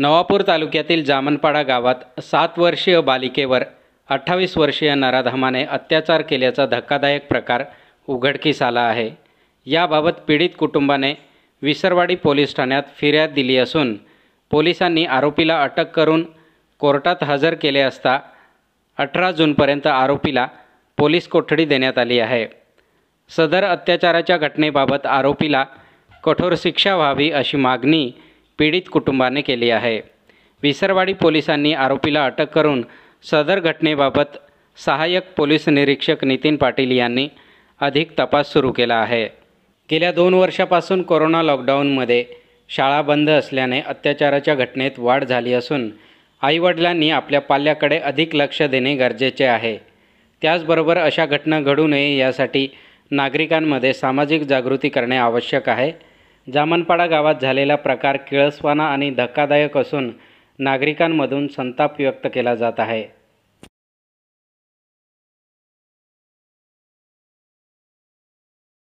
नवापूर तालुक्यातील जामनपाडा गावात सात वर्षीय बालिकेवर अठ्ठावीस वर्षीय नराधमाने अत्याचार केल्याचा धक्कादायक प्रकार उघडकीस आला आहे याबाबत पीडित कुटुंबाने विसरवाडी पोलीस ठाण्यात फिर्याद दिली असून पोलिसांनी आरोपीला अटक करून कोर्टात हजर केले असता अठरा जूनपर्यंत आरोपीला पोलीस कोठडी देण्यात आली आहे सदर अत्याचाराच्या घटनेबाबत आरोपीला कठोर शिक्षा व्हावी अशी मागणी पीडित कुटुंबाने केली आहे विसरवाडी पोलिसांनी आरोपीला अटक करून सदर घटनेबाबत सहाय्यक पोलीस निरीक्षक नितीन पाटील यांनी अधिक तपास सुरू केला आहे गेल्या दोन वर्षापासून कोरोना लॉकडाऊनमध्ये शाळा बंद असल्याने अत्याचाराच्या घटनेत वाढ झाली असून आईवडिलांनी आपल्या पाल्याकडे अधिक लक्ष देणे गरजेचे आहे त्याचबरोबर अशा घटना घडू नये यासाठी नागरिकांमध्ये सामाजिक जागृती करणे आवश्यक आहे जामनपाडा गावात झालेला प्रकार किळसवाना आणि धक्कादायक असून नागरिकांमधून संताप व्यक्त केला जात आहे